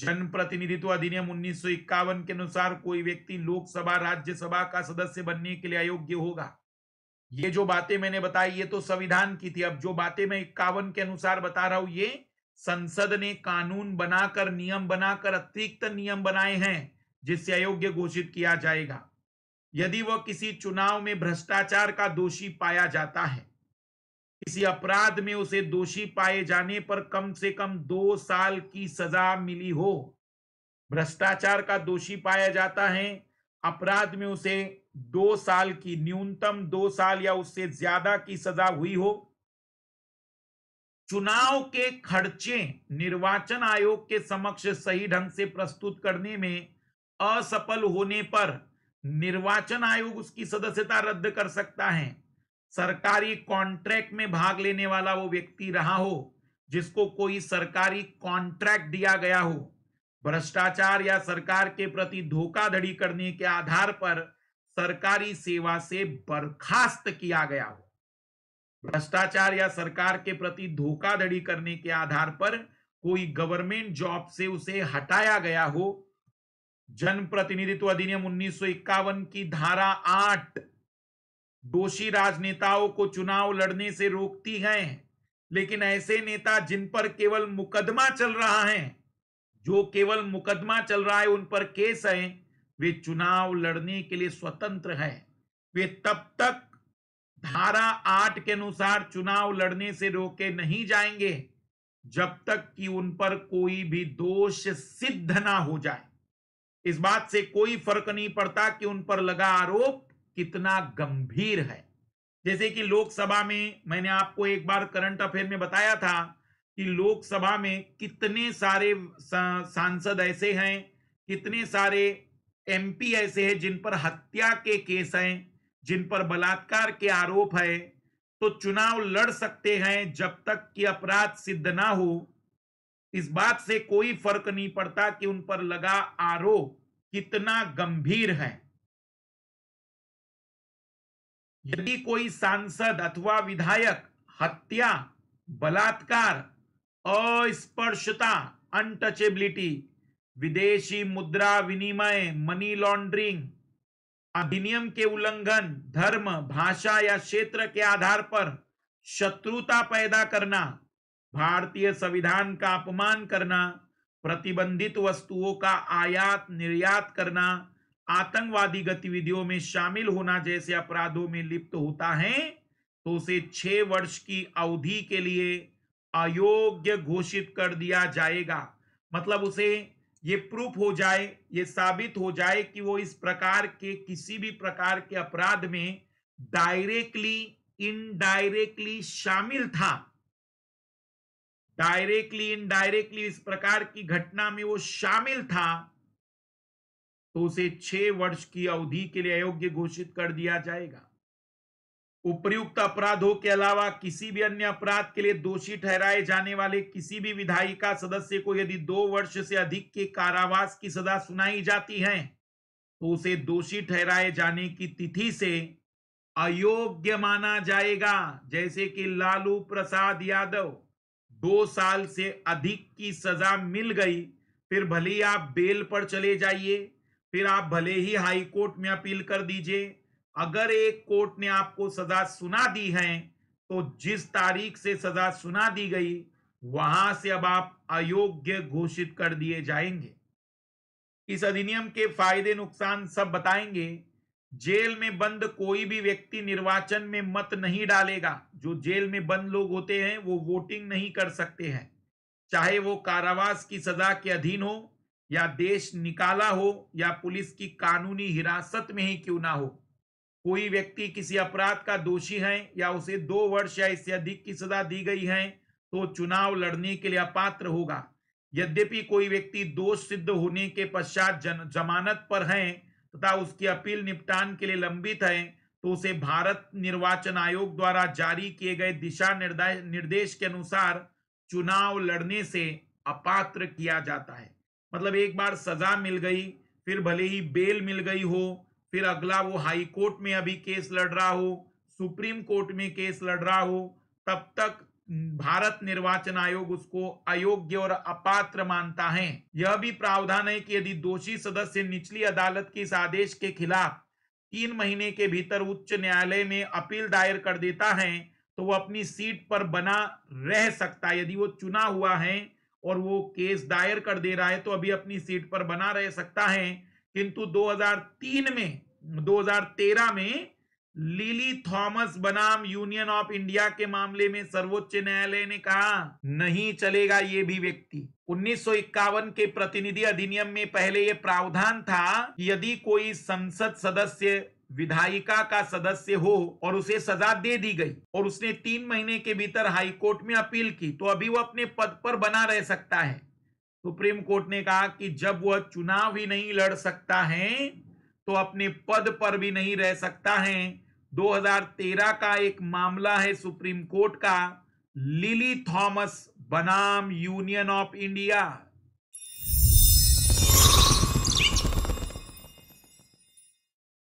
जनप्रतिनिधित्व अधिनियम उन्नीस के अनुसार कोई व्यक्ति लोकसभा राज्यसभा का सदस्य बनने के लिए अयोग्य होगा ये जो बातें मैंने बताई ये तो संविधान की थी अब जो बातें मैं इक्यावन के अनुसार बता रहा हूं ये संसद ने कानून बनाकर नियम बनाकर अतिरिक्त नियम बनाए हैं जिससे अयोग्य घोषित किया जाएगा यदि वह किसी चुनाव में भ्रष्टाचार का दोषी पाया जाता है किसी अपराध में उसे दोषी पाए जाने पर कम से कम दो साल की सजा मिली हो भ्रष्टाचार का दोषी पाया जाता है अपराध में उसे दो साल की न्यूनतम दो साल या उससे ज्यादा की सजा हुई हो चुनाव के खर्चे निर्वाचन आयोग के समक्ष सही ढंग से प्रस्तुत करने में असफल होने पर निर्वाचन आयोग उसकी सदस्यता रद्द कर सकता है सरकारी कॉन्ट्रैक्ट में भाग लेने वाला वो व्यक्ति रहा हो जिसको कोई सरकारी कॉन्ट्रैक्ट दिया गया हो भ्रष्टाचार या सरकार के प्रति धोखाधड़ी करने के आधार पर सरकारी सेवा से बर्खास्त किया गया हो भ्रष्टाचार या सरकार के प्रति धोखाधड़ी करने के आधार पर कोई गवर्नमेंट जॉब से उसे हटाया गया हो जनप्रतिनिधित्व अधिनियम उन्नीस की धारा आठ दोषी राजनेताओं को चुनाव लड़ने से रोकती हैं लेकिन ऐसे नेता जिन पर केवल मुकदमा चल रहा है जो केवल मुकदमा चल रहा है उन पर केस है वे चुनाव लड़ने के लिए स्वतंत्र हैं वे तब तक धारा आठ के अनुसार चुनाव लड़ने से रोके नहीं जाएंगे जब तक कि उन पर कोई भी दोष सिद्ध ना हो जाए इस बात से कोई फर्क नहीं पड़ता कि उन पर लगा आरोप कितना गंभीर है जैसे कि लोकसभा में मैंने आपको एक बार करंट अफेयर में बताया था कि लोकसभा में कितने सारे सांसद ऐसे हैं कितने सारे एमपी ऐसे हैं जिन पर हत्या के केस हैं जिन पर बलात्कार के आरोप है तो चुनाव लड़ सकते हैं जब तक कि अपराध सिद्ध ना हो इस बात से कोई फर्क नहीं पड़ता कि उन पर लगा आरोप कितना गंभीर है यदि कोई सांसद अथवा विधायक हत्या बलात्कार अस्पर्शता अनटचेबिलिटी विदेशी मुद्रा विनिमय मनी लॉन्ड्रिंग अधिनियम के उल्लंघन धर्म भाषा या क्षेत्र के आधार पर शत्रुता पैदा करना भारतीय संविधान का अपमान करना प्रतिबंधित वस्तुओं का आयात निर्यात करना आतंकवादी गतिविधियों में शामिल होना जैसे अपराधों में लिप्त होता है तो उसे छह वर्ष की अवधि के लिए अयोग्य घोषित कर दिया जाएगा मतलब उसे ये प्रूफ हो जाए ये साबित हो जाए कि वो इस प्रकार के किसी भी प्रकार के अपराध में डायरेक्टली इनडायरेक्टली शामिल था डायरेक्टली इनडायरेक्टली इस प्रकार की घटना में वो शामिल था तो उसे छह वर्ष की अवधि के लिए अयोग्य घोषित कर दिया जाएगा उपयुक्त अपराधों के अलावा किसी भी अन्य अपराध के लिए दोषी ठहराए जाने वाले किसी भी विधायिका सदस्य को यदि दो वर्ष से अधिक के कारावास की सजा सुनाई जाती है तो उसे दोषी ठहराए जाने की तिथि से अयोग्य माना जाएगा जैसे कि लालू प्रसाद यादव दो साल से अधिक की सजा मिल गई फिर भले आप बेल पर चले जाइए फिर आप भले ही हाई कोर्ट में अपील कर दीजिए अगर एक कोर्ट ने आपको सजा सुना दी है तो जिस तारीख से सजा सुना दी गई वहां से अब आप अयोग्य घोषित कर दिए जाएंगे इस अधिनियम के फायदे नुकसान सब बताएंगे जेल में बंद कोई भी व्यक्ति निर्वाचन में मत नहीं डालेगा जो जेल में बंद लोग होते हैं वो वोटिंग नहीं कर सकते हैं चाहे वो कारावास की सजा के अधीन हो या देश निकाला हो या पुलिस की कानूनी हिरासत में ही क्यों ना हो कोई व्यक्ति किसी अपराध का दोषी है या उसे दो वर्ष या इससे अधिक की सजा दी गई है तो चुनाव लड़ने के लिए अपात्र होगा यद्यपि कोई व्यक्ति दोष सिद्ध होने के पश्चात जन जमानत पर है तथा उसकी अपील निपटान के लिए लंबित है तो उसे भारत निर्वाचन आयोग द्वारा जारी किए गए दिशा निर्देश के अनुसार चुनाव लड़ने से अपात्र किया जाता है मतलब एक बार सजा मिल गई फिर भले ही बेल मिल गई हो फिर अगला वो हाई कोर्ट में अभी केस लड़ रहा हो सुप्रीम कोर्ट में केस लड़ रहा हो तब तक भारत निर्वाचन आयोग उसको अयोग्य और अपात्र मानता है यह भी प्रावधान है कि यदि दोषी सदस्य निचली अदालत के इस आदेश के खिलाफ तीन महीने के भीतर उच्च न्यायालय में अपील दायर कर देता है तो वह अपनी सीट पर बना रह सकता है यदि वो चुना हुआ है और वो केस दायर कर दे रहा है तो अभी अपनी सीट पर बना रह सकता है किंतु 2003 में 2013 में लिली थॉमस बनाम यूनियन ऑफ इंडिया के मामले में सर्वोच्च न्यायालय ने कहा नहीं चलेगा ये भी व्यक्ति 1951 के प्रतिनिधि अधिनियम में पहले यह प्रावधान था कि यदि कोई संसद सदस्य विधायिका का सदस्य हो और उसे सजा दे दी गई और उसने तीन महीने के भीतर हाईकोर्ट में अपील की तो अभी वो अपने पद पर बना रह सकता है सुप्रीम कोर्ट ने कहा कि जब वह चुनाव ही नहीं लड़ सकता है तो अपने पद पर भी नहीं रह सकता है 2013 का एक मामला है सुप्रीम कोर्ट का लिली थॉमस बनाम यूनियन ऑफ इंडिया